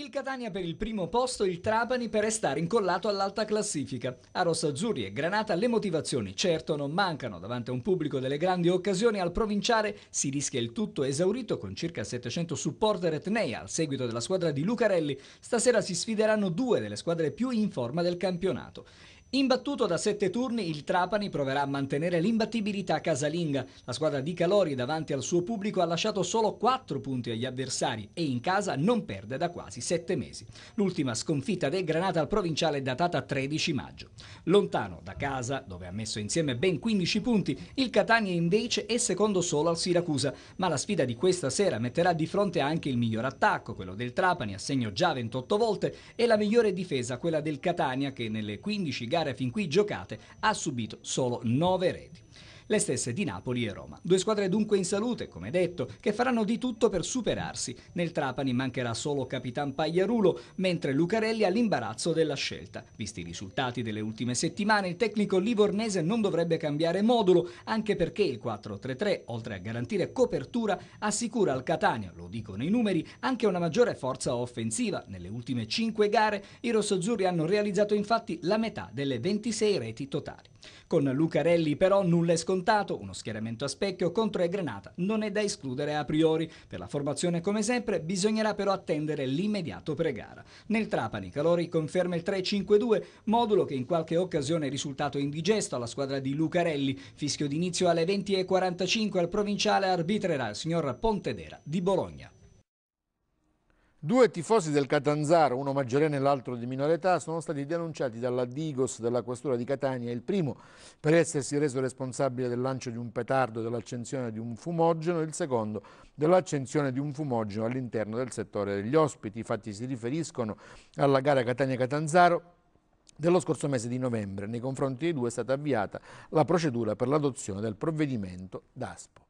Il Catania per il primo posto, il Trapani per restare incollato all'alta classifica. A Rossazzurri e Granata le motivazioni certo non mancano. Davanti a un pubblico delle grandi occasioni al provinciale si rischia il tutto esaurito con circa 700 supporter etnei al seguito della squadra di Lucarelli. Stasera si sfideranno due delle squadre più in forma del campionato. Imbattuto da sette turni, il Trapani proverà a mantenere l'imbattibilità casalinga. La squadra di Calori davanti al suo pubblico ha lasciato solo 4 punti agli avversari e in casa non perde da quasi 7 mesi. L'ultima sconfitta del Granata al provinciale è datata 13 maggio. Lontano da casa, dove ha messo insieme ben 15 punti, il Catania invece è secondo solo al Siracusa, ma la sfida di questa sera metterà di fronte anche il miglior attacco, quello del Trapani, a segno già 28 volte, e la migliore difesa, quella del Catania, che nelle 15 gare gare fin qui giocate ha subito solo 9 reti le stesse di Napoli e Roma. Due squadre dunque in salute, come detto, che faranno di tutto per superarsi. Nel Trapani mancherà solo capitan Pagliarulo, mentre Lucarelli ha l'imbarazzo della scelta. Visti i risultati delle ultime settimane, il tecnico livornese non dovrebbe cambiare modulo, anche perché il 4-3-3, oltre a garantire copertura, assicura al Catania, lo dicono i numeri, anche una maggiore forza offensiva. Nelle ultime 5 gare i rossozzurri hanno realizzato infatti la metà delle 26 reti totali. Con Lucarelli però nulla è scontato, uno schieramento a specchio contro E Granata non è da escludere a priori. Per la formazione come sempre bisognerà però attendere l'immediato pregara. Nel Trapani Calori conferma il 3-5-2, modulo che in qualche occasione è risultato indigesto alla squadra di Lucarelli. Fischio d'inizio alle 20.45 al provinciale arbitrerà il signor Pontedera di Bologna. Due tifosi del Catanzaro, uno maggiorenne e l'altro di minore età, sono stati denunciati dalla Digos della questura di Catania, il primo per essersi reso responsabile del lancio di un petardo e dell'accensione di un fumogeno, il secondo dell'accensione di un fumogeno all'interno del settore degli ospiti. I fatti si riferiscono alla gara Catania-Catanzaro dello scorso mese di novembre. Nei confronti dei due è stata avviata la procedura per l'adozione del provvedimento DASPO.